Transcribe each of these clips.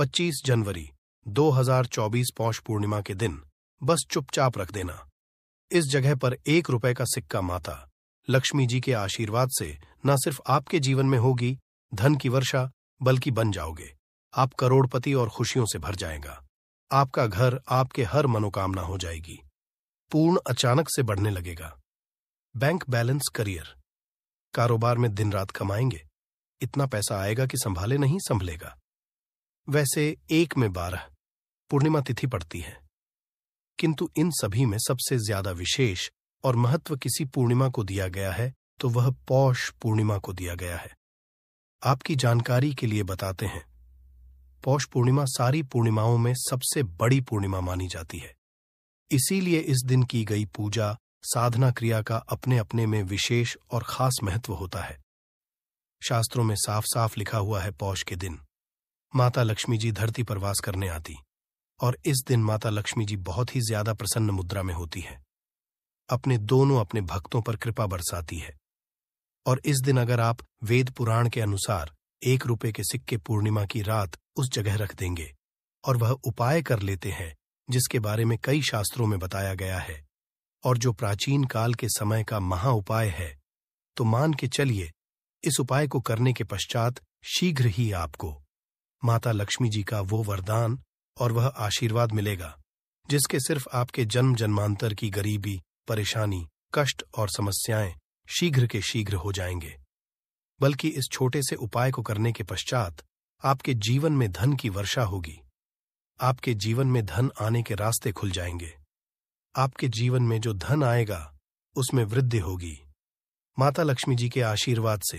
25 जनवरी 2024 पौष पूर्णिमा के दिन बस चुपचाप रख देना इस जगह पर एक रुपए का सिक्का माता लक्ष्मी जी के आशीर्वाद से न सिर्फ आपके जीवन में होगी धन की वर्षा बल्कि बन जाओगे आप करोड़पति और खुशियों से भर जाएगा आपका घर आपके हर मनोकामना हो जाएगी पूर्ण अचानक से बढ़ने लगेगा बैंक बैलेंस करियर कारोबार में दिन रात कमाएंगे इतना पैसा आएगा कि संभाले नहीं संभलेगा वैसे एक में बारह पूर्णिमा तिथि पड़ती है किंतु इन सभी में सबसे ज्यादा विशेष और महत्व किसी पूर्णिमा को दिया गया है तो वह पौष पूर्णिमा को दिया गया है आपकी जानकारी के लिए बताते हैं पौष पूर्णिमा सारी पूर्णिमाओं में सबसे बड़ी पूर्णिमा मानी जाती है इसीलिए इस दिन की गई पूजा साधना क्रिया का अपने अपने में विशेष और खास महत्व होता है शास्त्रों में साफ साफ लिखा हुआ है पौष के दिन माता लक्ष्मी जी धरती पर वास करने आती और इस दिन माता लक्ष्मी जी बहुत ही ज्यादा प्रसन्न मुद्रा में होती है अपने दोनों अपने भक्तों पर कृपा बरसाती है और इस दिन अगर आप वेद पुराण के अनुसार एक रुपए के सिक्के पूर्णिमा की रात उस जगह रख देंगे और वह उपाय कर लेते हैं जिसके बारे में कई शास्त्रों में बताया गया है और जो प्राचीन काल के समय का महा उपाय है तो मान के चलिए इस उपाय को करने के पश्चात शीघ्र ही आपको माता लक्ष्मी जी का वो वरदान और वह आशीर्वाद मिलेगा जिसके सिर्फ आपके जन्म जन्मांतर की गरीबी परेशानी कष्ट और समस्याएं शीघ्र के शीघ्र हो जाएंगे बल्कि इस छोटे से उपाय को करने के पश्चात आपके जीवन में धन की वर्षा होगी आपके जीवन में धन आने के रास्ते खुल जाएंगे आपके जीवन में जो धन आएगा उसमें वृद्धि होगी माता लक्ष्मी जी के आशीर्वाद से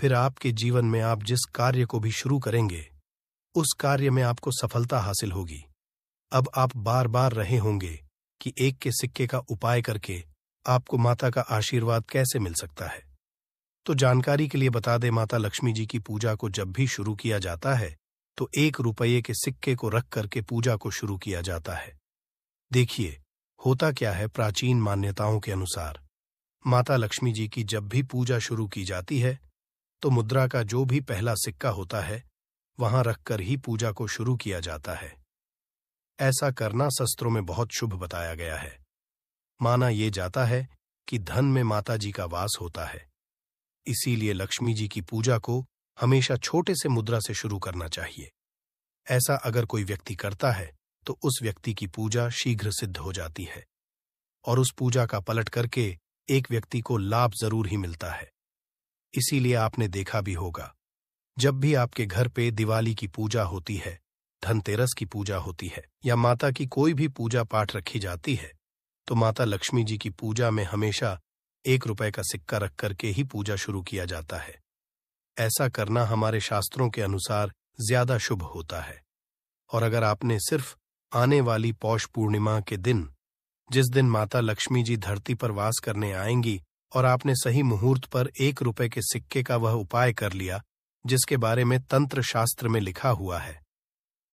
फिर आपके जीवन में आप जिस कार्य को भी शुरू करेंगे उस कार्य में आपको सफलता हासिल होगी अब आप बार बार रहे होंगे कि एक के सिक्के का उपाय करके आपको माता का आशीर्वाद कैसे मिल सकता है तो जानकारी के लिए बता दें माता लक्ष्मी जी की पूजा को जब भी शुरू किया जाता है तो एक रुपये के सिक्के को रख करके पूजा को शुरू किया जाता है देखिए होता क्या है प्राचीन मान्यताओं के अनुसार माता लक्ष्मी जी की जब भी पूजा शुरू की जाती है तो मुद्रा का जो भी पहला सिक्का होता है वहां रखकर ही पूजा को शुरू किया जाता है ऐसा करना शस्त्रों में बहुत शुभ बताया गया है माना यह जाता है कि धन में माता जी का वास होता है इसीलिए लक्ष्मी जी की पूजा को हमेशा छोटे से मुद्रा से शुरू करना चाहिए ऐसा अगर कोई व्यक्ति करता है तो उस व्यक्ति की पूजा शीघ्र सिद्ध हो जाती है और उस पूजा का पलट करके एक व्यक्ति को लाभ जरूर ही मिलता है इसीलिए आपने देखा भी होगा जब भी आपके घर पे दिवाली की पूजा होती है धनतेरस की पूजा होती है या माता की कोई भी पूजा पाठ रखी जाती है तो माता लक्ष्मी जी की पूजा में हमेशा एक रुपए का सिक्का रख करके ही पूजा शुरू किया जाता है ऐसा करना हमारे शास्त्रों के अनुसार ज्यादा शुभ होता है और अगर आपने सिर्फ आने वाली पौष पूर्णिमा के दिन जिस दिन माता लक्ष्मी जी धरती पर वास करने आएंगी और आपने सही मुहूर्त पर एक रुपए के सिक्के का वह उपाय कर लिया जिसके बारे में तंत्र शास्त्र में लिखा हुआ है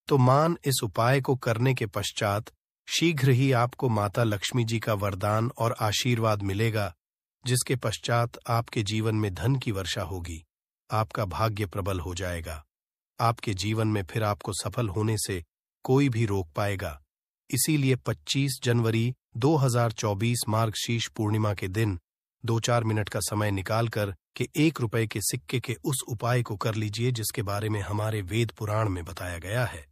तो मान इस उपाय को करने के पश्चात शीघ्र ही आपको माता लक्ष्मी जी का वरदान और आशीर्वाद मिलेगा जिसके पश्चात आपके जीवन में धन की वर्षा होगी आपका भाग्य प्रबल हो जाएगा आपके जीवन में फिर आपको सफल होने से कोई भी रोक पाएगा इसीलिए 25 जनवरी 2024 मार्गशीर्ष पूर्णिमा के दिन दो चार मिनट का समय निकालकर कि एक रुपए के सिक्के के उस उपाय को कर लीजिए जिसके बारे में हमारे वेद पुराण में बताया गया है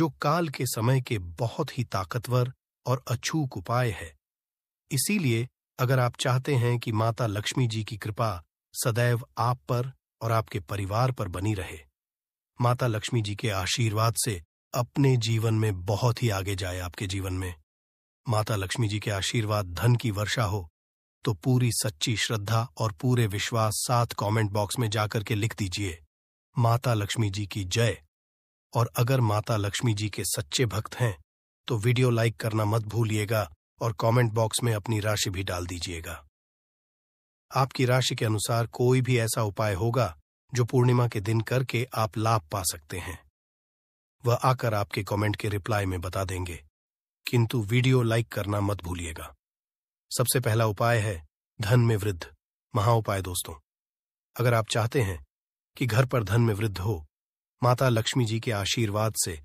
जो काल के समय के बहुत ही ताकतवर और अछूक उपाय है इसीलिए अगर आप चाहते हैं कि माता लक्ष्मी जी की कृपा सदैव आप पर और आपके परिवार पर बनी रहे माता लक्ष्मी जी के आशीर्वाद से अपने जीवन में बहुत ही आगे जाए आपके जीवन में माता लक्ष्मी जी के आशीर्वाद धन की वर्षा हो तो पूरी सच्ची श्रद्धा और पूरे विश्वास साथ कमेंट बॉक्स में जाकर के लिख दीजिए माता लक्ष्मी जी की जय और अगर माता लक्ष्मी जी के सच्चे भक्त हैं तो वीडियो लाइक करना मत भूलिएगा और कमेंट बॉक्स में अपनी राशि भी डाल दीजिएगा आपकी राशि के अनुसार कोई भी ऐसा उपाय होगा जो पूर्णिमा के दिन करके आप लाभ पा सकते हैं वह आकर आपके कमेंट के रिप्लाई में बता देंगे किंतु वीडियो लाइक करना मत भूलिएगा सबसे पहला उपाय है धन में वृद्ध महा उपाय दोस्तों अगर आप चाहते हैं कि घर पर धन में वृद्ध हो माता लक्ष्मी जी के आशीर्वाद से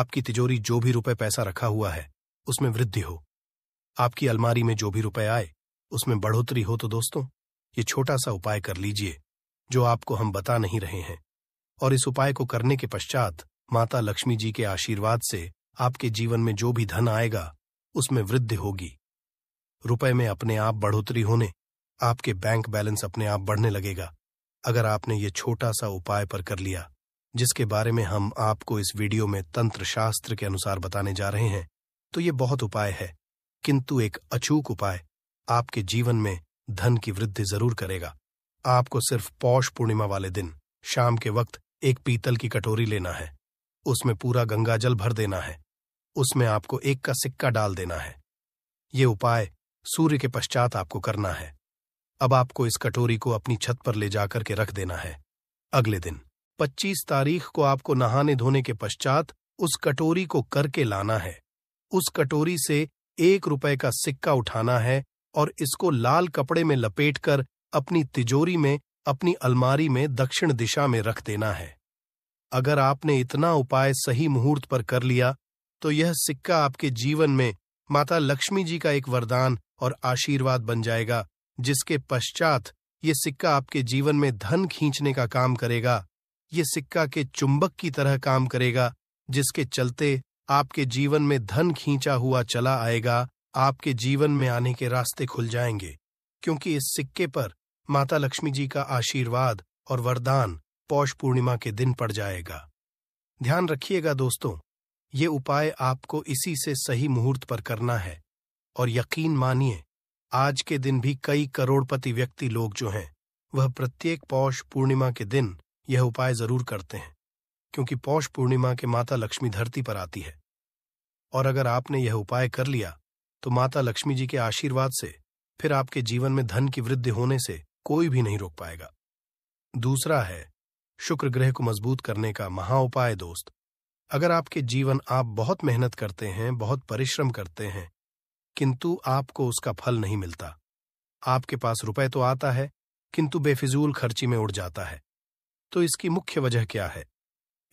आपकी तिजोरी जो भी रुपए पैसा रखा हुआ है उसमें वृद्धि हो आपकी अलमारी में जो भी रुपए आए उसमें बढ़ोतरी हो तो दोस्तों ये छोटा सा उपाय कर लीजिए जो आपको हम बता नहीं रहे हैं और इस उपाय को करने के पश्चात माता लक्ष्मी जी के आशीर्वाद से आपके जीवन में जो भी धन आएगा उसमें वृद्धि होगी रुपए में अपने आप बढ़ोतरी होने आपके बैंक बैलेंस अपने आप बढ़ने लगेगा अगर आपने ये छोटा सा उपाय पर कर लिया जिसके बारे में हम आपको इस वीडियो में तंत्र शास्त्र के अनुसार बताने जा रहे हैं तो ये बहुत उपाय है किंतु एक अचूक उपाय आपके जीवन में धन की वृद्धि जरूर करेगा आपको सिर्फ पौष पूर्णिमा वाले दिन शाम के वक्त एक पीतल की कटोरी लेना है उसमें पूरा गंगाजल भर देना है उसमें आपको एक का सिक्का डाल देना है ये उपाय सूर्य के पश्चात आपको करना है अब आपको इस कटोरी को अपनी छत पर ले जाकर के रख देना है अगले दिन 25 तारीख को आपको नहाने धोने के पश्चात उस कटोरी को करके लाना है उस कटोरी से एक रुपए का सिक्का उठाना है और इसको लाल कपड़े में लपेटकर अपनी तिजोरी में अपनी अलमारी में दक्षिण दिशा में रख देना है अगर आपने इतना उपाय सही मुहूर्त पर कर लिया तो यह सिक्का आपके जीवन में माता लक्ष्मी जी का एक वरदान और आशीर्वाद बन जाएगा जिसके पश्चात ये सिक्का आपके जीवन में धन खींचने का काम करेगा ये सिक्का के चुंबक की तरह काम करेगा जिसके चलते आपके जीवन में धन खींचा हुआ चला आएगा आपके जीवन में आने के रास्ते खुल जाएंगे क्योंकि इस सिक्के पर माता लक्ष्मी जी का आशीर्वाद और वरदान पौष पूर्णिमा के दिन पड़ जाएगा ध्यान रखिएगा दोस्तों ये उपाय आपको इसी से सही मुहूर्त पर करना है और यकीन मानिए आज के दिन भी कई करोड़पति व्यक्ति लोग जो हैं वह प्रत्येक पौष पूर्णिमा के दिन यह उपाय जरूर करते हैं क्योंकि पौष पूर्णिमा के माता लक्ष्मी धरती पर आती है और अगर आपने यह उपाय कर लिया तो माता लक्ष्मी जी के आशीर्वाद से फिर आपके जीवन में धन की वृद्धि होने से कोई भी नहीं रोक पाएगा दूसरा है शुक्र ग्रह को मजबूत करने का महा उपाय दोस्त अगर आपके जीवन आप बहुत मेहनत करते हैं बहुत परिश्रम करते हैं किंतु आपको उसका फल नहीं मिलता आपके पास रुपए तो आता है किंतु बेफिजूल खर्ची में उड़ जाता है तो इसकी मुख्य वजह क्या है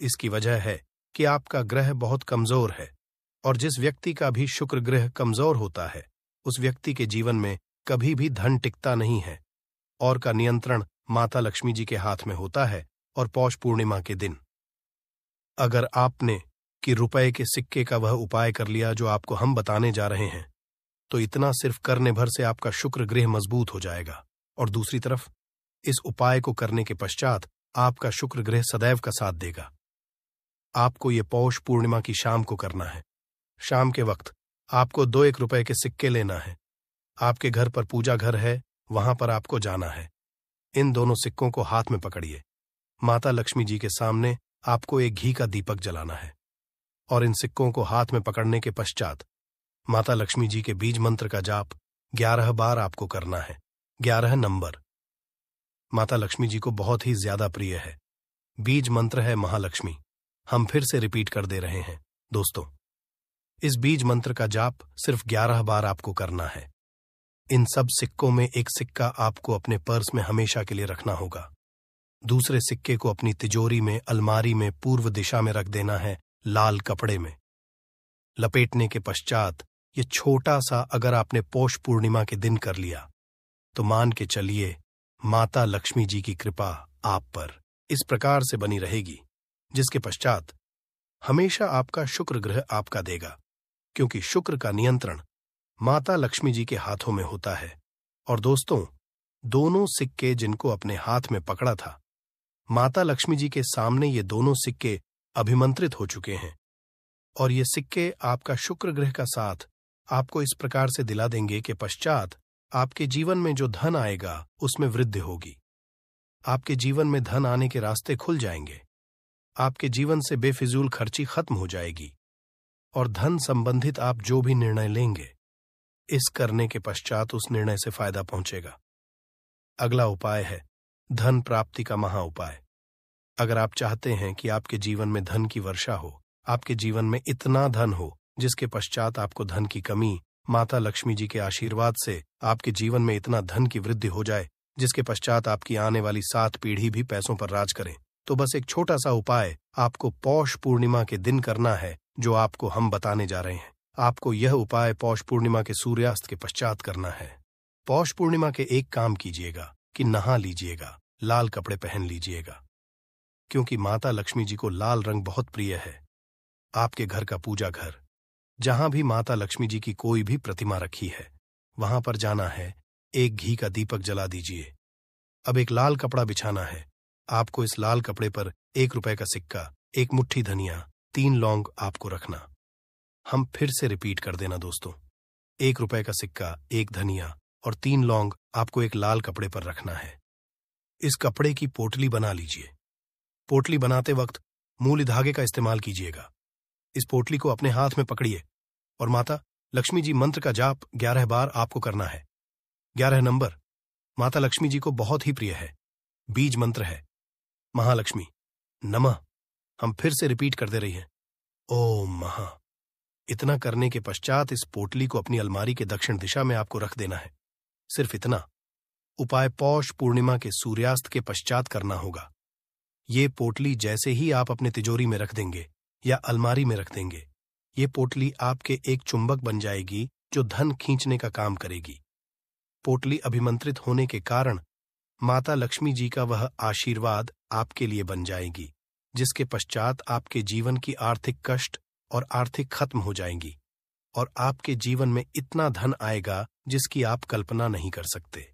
इसकी वजह है कि आपका ग्रह बहुत कमजोर है और जिस व्यक्ति का भी शुक्र ग्रह कमजोर होता है उस व्यक्ति के जीवन में कभी भी धन टिकता नहीं है और का नियंत्रण माता लक्ष्मी जी के हाथ में होता है और पौष पूर्णिमा के दिन अगर आपने कि रुपए के सिक्के का वह उपाय कर लिया जो आपको हम बताने जा रहे हैं तो इतना सिर्फ करने भर से आपका शुक्र गृह मजबूत हो जाएगा और दूसरी तरफ इस उपाय को करने के पश्चात आपका शुक्र गृह सदैव का साथ देगा आपको ये पौष पूर्णिमा की शाम को करना है शाम के वक्त आपको दो एक रुपए के सिक्के लेना है आपके घर पर पूजा घर है वहां पर आपको जाना है इन दोनों सिक्कों को हाथ में पकड़िए माता लक्ष्मी जी के सामने आपको एक घी का दीपक जलाना है और इन सिक्कों को हाथ में पकड़ने के पश्चात माता लक्ष्मी जी के बीज मंत्र का जाप ग्यारह बार आपको करना है ग्यारह नंबर माता लक्ष्मी जी को बहुत ही ज्यादा प्रिय है बीज मंत्र है महालक्ष्मी हम फिर से रिपीट कर दे रहे हैं दोस्तों इस बीज मंत्र का जाप सिर्फ ग्यारह बार आपको करना है इन सब सिक्कों में एक सिक्का आपको अपने पर्स में हमेशा के लिए रखना होगा दूसरे सिक्के को अपनी तिजोरी में अलमारी में पूर्व दिशा में रख देना है लाल कपड़े में लपेटने के पश्चात ये छोटा सा अगर आपने पौष पूर्णिमा के दिन कर लिया तो मान के चलिए माता लक्ष्मी जी की कृपा आप पर इस प्रकार से बनी रहेगी जिसके पश्चात हमेशा आपका शुक्र ग्रह आपका देगा क्योंकि शुक्र का नियंत्रण माता लक्ष्मी जी के हाथों में होता है और दोस्तों दोनों सिक्के जिनको अपने हाथ में पकड़ा था माता लक्ष्मी जी के सामने ये दोनों सिक्के अभिमंत्रित हो चुके हैं और ये सिक्के आपका शुक्र ग्रह का साथ आपको इस प्रकार से दिला देंगे कि पश्चात आपके जीवन में जो धन आएगा उसमें वृद्धि होगी आपके जीवन में धन आने के रास्ते खुल जाएंगे आपके जीवन से बेफिजूल खर्ची खत्म हो जाएगी और धन संबंधित आप जो भी निर्णय लेंगे इस करने के पश्चात उस निर्णय से फायदा पहुंचेगा अगला उपाय है धन प्राप्ति का महा उपाय अगर आप चाहते हैं कि आपके जीवन में धन की वर्षा हो आपके जीवन में इतना धन हो जिसके पश्चात आपको धन की कमी माता लक्ष्मी जी के आशीर्वाद से आपके जीवन में इतना धन की वृद्धि हो जाए जिसके पश्चात आपकी आने वाली सात पीढ़ी भी पैसों पर राज करें तो बस एक छोटा सा उपाय आपको पौष पूर्णिमा के दिन करना है जो आपको हम बताने जा रहे हैं आपको यह उपाय पौष पूर्णिमा के सूर्यास्त के पश्चात करना है पौष पूर्णिमा के एक काम कीजिएगा कि नहा लीजिएगा लाल कपड़े पहन लीजिएगा क्योंकि माता लक्ष्मी जी को लाल रंग बहुत प्रिय है आपके घर का पूजा घर जहां भी माता लक्ष्मी जी की कोई भी प्रतिमा रखी है वहां पर जाना है एक घी का दीपक जला दीजिए अब एक लाल कपड़ा बिछाना है आपको इस लाल कपड़े पर एक रुपए का सिक्का एक मुट्ठी धनिया तीन लौंग आपको रखना हम फिर से रिपीट कर देना दोस्तों एक रुपए का सिक्का एक धनिया और तीन लौंग आपको एक लाल कपड़े पर रखना है इस कपड़े की पोटली बना लीजिए पोटली बनाते वक्त मूल धागे का इस्तेमाल कीजिएगा इस पोटली को अपने हाथ में पकड़िए और माता लक्ष्मी जी मंत्र का जाप ग्यारह बार आपको करना है ग्यारह नंबर माता लक्ष्मी जी को बहुत ही प्रिय है बीज मंत्र है महालक्ष्मी नमः हम फिर से रिपीट करते रही हैं ओम महा इतना करने के पश्चात इस पोटली को अपनी अलमारी के दक्षिण दिशा में आपको रख देना है सिर्फ इतना उपाय पौष पूर्णिमा के सूर्यास्त के पश्चात करना होगा ये पोटली जैसे ही आप अपने तिजोरी में रख देंगे या अलमारी में रख देंगे ये पोटली आपके एक चुंबक बन जाएगी जो धन खींचने का काम करेगी पोटली अभिमंत्रित होने के कारण माता लक्ष्मी जी का वह आशीर्वाद आपके लिए बन जाएगी जिसके पश्चात आपके जीवन की आर्थिक कष्ट और आर्थिक खत्म हो जाएंगी और आपके जीवन में इतना धन आएगा जिसकी आप कल्पना नहीं कर सकते